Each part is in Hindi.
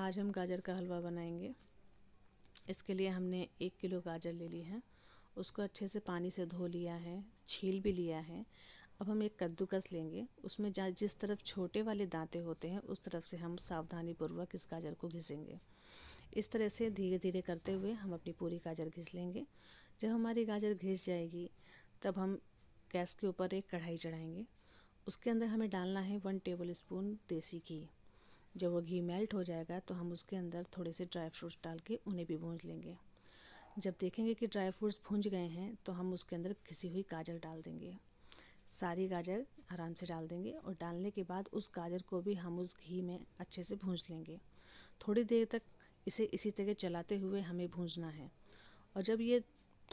आज हम गाजर का हलवा बनाएंगे इसके लिए हमने एक किलो गाजर ले ली है उसको अच्छे से पानी से धो लिया है छील भी लिया है अब हम एक कद्दूकस लेंगे उसमें जहाँ जिस तरफ छोटे वाले दांते होते हैं उस तरफ से हम सावधानी पूर्वक इस गाजर को घिसेंगे इस तरह से धीरे धीरे करते हुए हम अपनी पूरी गाजर घिस लेंगे जब हमारी गाजर घिस जाएगी तब हम गैस के ऊपर एक कढ़ाई चढ़ाएंगे उसके अंदर हमें डालना है वन टेबल स्पून देसी घी जब वो घी मेल्ट हो जाएगा तो हम उसके अंदर थोड़े से ड्राई फ्रूट्स डाल के उन्हें भी भूंज लेंगे जब देखेंगे कि ड्राई फ्रूट्स भूंज गए हैं तो हम उसके अंदर घिसी हुई गाजर डाल देंगे सारी गाजर आराम से डाल देंगे और डालने के बाद उस गाजर को भी हम उस घी में अच्छे से भूंज लेंगे थोड़ी देर तक इसे इसी तरह चलाते हुए हमें भूंजना है और जब ये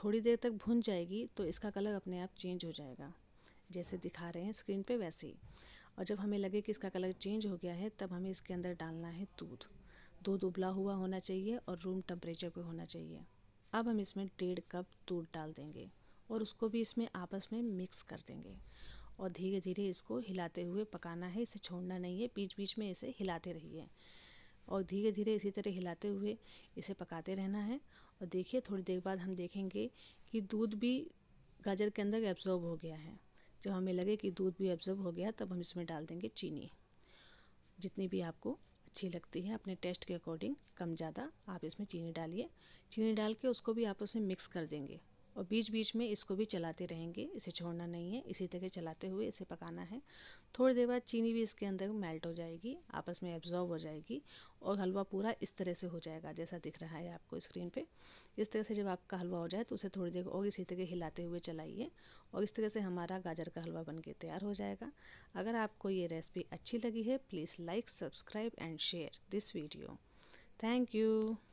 थोड़ी देर तक भून जाएगी तो इसका कलर अपने आप चेंज हो जाएगा जैसे दिखा रहे हैं स्क्रीन पे वैसे ही और जब हमें लगे कि इसका कलर चेंज हो गया है तब हमें इसके अंदर डालना है दूध दूध उबला हुआ होना चाहिए और रूम टेम्परेचर पे होना चाहिए अब हम इसमें डेढ़ कप दूध डाल देंगे और उसको भी इसमें आपस में मिक्स कर देंगे और धीरे धीरे इसको हिलाते हुए पकाना है इसे छोड़ना नहीं है बीच बीच में इसे हिलाते रहिए और धीरे धीरे इसी तरह हिलाते हुए इसे पकाते रहना है और देखिए थोड़ी देर बाद हम देखेंगे कि दूध भी गाजर के अंदर एब्जॉर्ब हो गया है जब तो हमें लगे कि दूध भी ऑब्ज़र्व हो गया तब हम इसमें डाल देंगे चीनी जितनी भी आपको अच्छी लगती है अपने टेस्ट के अकॉर्डिंग कम ज़्यादा आप इसमें चीनी डालिए चीनी डाल के उसको भी आप उसमें मिक्स कर देंगे और बीच बीच में इसको भी चलाते रहेंगे इसे छोड़ना नहीं है इसी तरह चलाते हुए इसे पकाना है थोड़ी देर बाद चीनी भी इसके अंदर मेल्ट हो जाएगी आपस में एब्जॉर्व हो जाएगी और हलवा पूरा इस तरह से हो जाएगा जैसा दिख रहा है आपको स्क्रीन पे इस तरह से जब आपका हलवा हो जाए तो उसे थोड़ी देर और इसी तरह हिलाते हुए चलाइए और इस तरह से हमारा गाजर का हलवा बन तैयार हो जाएगा अगर आपको ये रेसिपी अच्छी लगी है please like subscribe and share this video thank you